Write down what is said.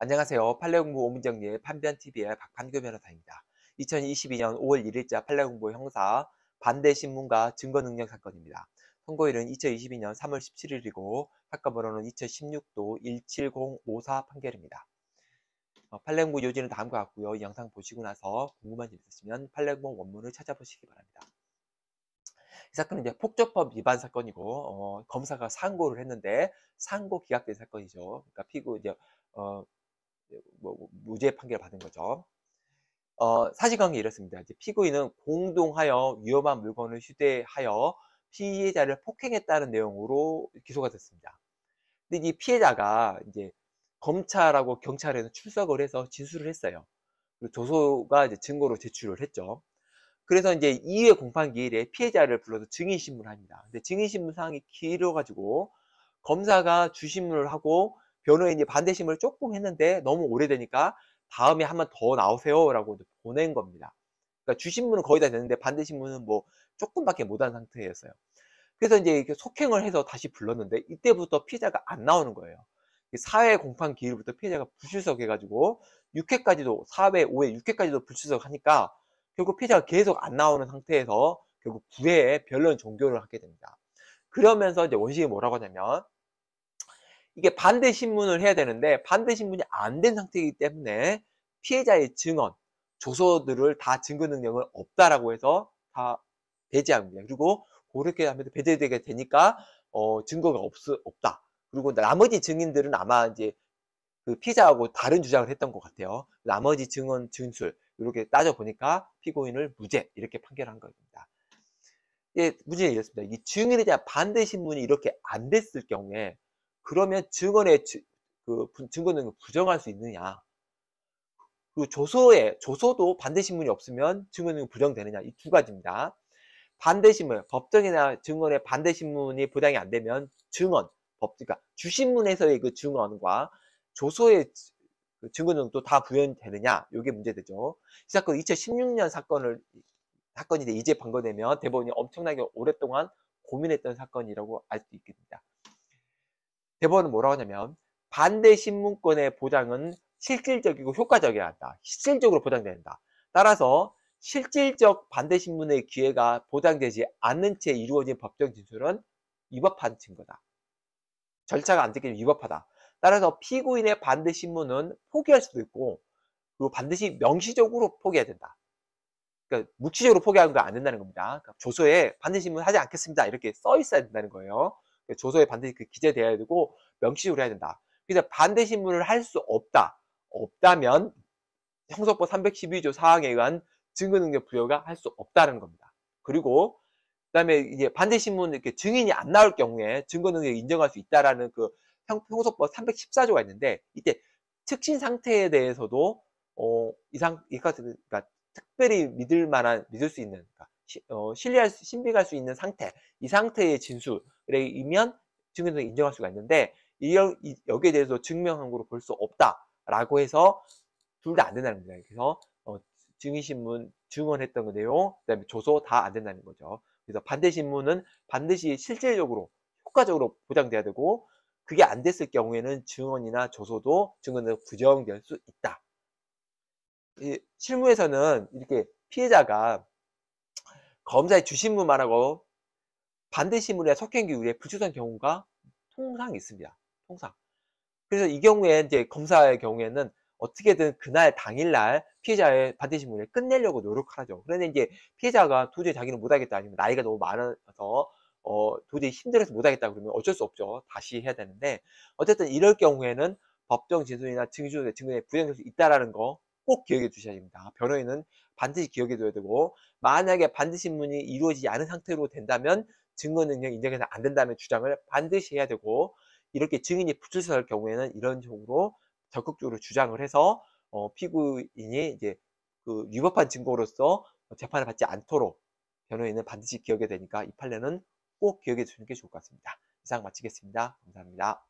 안녕하세요. 판례공부 오문정리의 판변TV의 박판교 변호사입니다. 2022년 5월 1일자 판례공부 형사 반대신문과 증거능력 사건입니다. 선고일은 2022년 3월 17일이고 사건 번호는 2016도 17054 판결입니다. 어, 판례공부 요지는 다음과 같고요. 이 영상 보시고 나서 궁금한 점 있으시면 판례공부 원문을 찾아보시기 바랍니다. 이 사건은 이제 폭조법 위반 사건이고 어, 검사가 상고를 했는데 상고 기각된 사건이죠. 그러니까 피고 이제 어, 뭐, 뭐, 무죄 판결을 받은 거죠. 어, 사실관계 이렇습니다. 이제 피고인은 공동하여 위험한 물건을 휴대하여 피해자를 폭행했다는 내용으로 기소가 됐습니다. 근데 이 피해자가 이제 검찰하고 경찰에서 출석을 해서 진술을 했어요. 그리고 조소가 이제 증거로 제출을 했죠. 그래서 이제 2회 공판 기일에 피해자를 불러서 증인 신문을 합니다. 근데 증인 신문상이 길어가지고 검사가 주신문을 하고 변호인이 반대심을 조금 했는데 너무 오래되니까 다음에 한 번 더 나오세요라고 보낸 겁니다. 그러니까 주신문은 거의 다 됐는데 반대신문은 뭐 조금밖에 못한 상태였어요. 그래서 이제 이렇게 속행을 해서 다시 불렀는데 이때부터 피해자가 안 나오는 거예요. 사회 공판 기일부터 피해자가 불출석 해가지고 6회까지도 사회 5회 6회까지도 불출석 하니까 결국 피해자가 계속 안 나오는 상태에서 결국 9회에 변론 종결을 하게 됩니다. 그러면서 이제 원심이 뭐라고 하냐면 이게 반대 신문을 해야 되는데 반대 신문이 안 된 상태이기 때문에 피해자의 증언, 조서들을 다 증거 능력을 없다라고 해서 다 배제합니다. 그리고 그렇게 하면 배제되게 되니까 어, 증거가 없, 없다. 그리고 나머지 증인들은 아마 이제 그 피해자하고 다른 주장을 했던 것 같아요. 나머지 증언, 증술 이렇게 따져 보니까 피고인을 무죄 이렇게 판결한 겁니다. 예, 무죄 이랬습니다. 이 증인에 대한 반대 신문이 이렇게 안 됐을 경우에 그러면 증언의 그 증거는 능 부정할 수 있느냐? 그 조서에 조서도 반대 신문이 없으면 증언은 부정되느냐? 이 두 가지입니다. 반대 신문, 법정이나 증언의 반대 신문이 부당이 안 되면 증언, 법, 그러니까 주신문에서의 그 증언과 조서의 그 증거는 도다 부연되느냐? 이게 문제되죠. 이 사건 2016년 사건을 사건인데 이제 방거되면 대법원이 엄청나게 오랫동안 고민했던 사건이라고 알 수 있겠습니다. 대법원은 뭐라고 하냐면 반대 신문권의 보장은 실질적이고 효과적이어야 한다. 실질적으로 보장돼야 한다. 따라서 실질적 반대 신문의 기회가 보장되지 않는 채 이루어진 법정 진술은 위법한 증거다. 절차가 안 되길 위법하다. 따라서 피고인의 반대 신문은 포기할 수도 있고 그리고 반드시 명시적으로 포기해야 된다. 그러니까 묵치적으로 포기하는 거안 된다는 겁니다. 그러니까 조서에 반대 신문 하지 않겠습니다. 이렇게 써 있어야 된다는 거예요. 그 조서에 반드시 그기재되어야 되고 명시적으 해야 된다. 그래서 반대 신문을 할 수 없다. 없다면 형소법 312조 사항에 의한 증거능력 부여가 할 수 없다는 겁니다. 그리고 그다음에 이제 반대 신문 이렇게 증인이 안 나올 경우에 증거능력 인정할 수 있다라는 그 형사법 314조가 있는데 이때 특신 상태에 대해서도 어 이상 이까 그러니까 특별히 믿을 만한 믿을 수 있는 그러니까 어, 신뢰할 수, 신빙할 수 있는 상태, 이 상태의 진술이면 증거로 인정할 수가 있는데 이, 이, 여기에 대해서 증명한고로볼 수 없다라고 해서 둘 다 안 된다는 거예요. 그래서 어, 증인신문 증언했던 그 내용, 그다음에 조서다안 된다는 거죠. 그래서 반대신문은 반드시 실질적으로 효과적으로 보장돼야 되고 그게 안 됐을 경우에는 증언이나 조서도증언에로 부정될 수 있다. 실무에서는 이렇게 피해자가 검사에 주신 분말하고 반대신문에 석행 기후에 부출산 경우가 통상 있습니다. 통상. 그래서 이 경우에 이제 검사의 경우에는 어떻게든 그날 당일날 피해자의 반대신문을 끝내려고 노력하죠. 그런데 이제 피해자가 도저히 자기는 못하겠다 아니면 나이가 너무 많아서 어, 도저히 힘들어서 못하겠다 그러면 어쩔 수 없죠. 다시 해야 되는데 어쨌든 이럴 경우에는 법정 진술이나 증조 증언에 부정결수 있다라는 거꼭 기억해 주셔야 됩니다. 변호인은 반드시 기억해 둬야 되고 만약에 반드시 문이 이루어지지 않은 상태로 된다면 증거능력 인정해서안 된다면 주장을 반드시 해야 되고 이렇게 증인이 불출석할 경우에는 이런 식으로 적극적으로 주장을 해서 어, 피고인이 이제 그 위법한 증거로서 재판을 받지 않도록 변호인은 반드시 기억해야 되니까 이 판례는 꼭 기억해 주는게 좋을 것 같습니다. 이상 마치겠습니다. 감사합니다.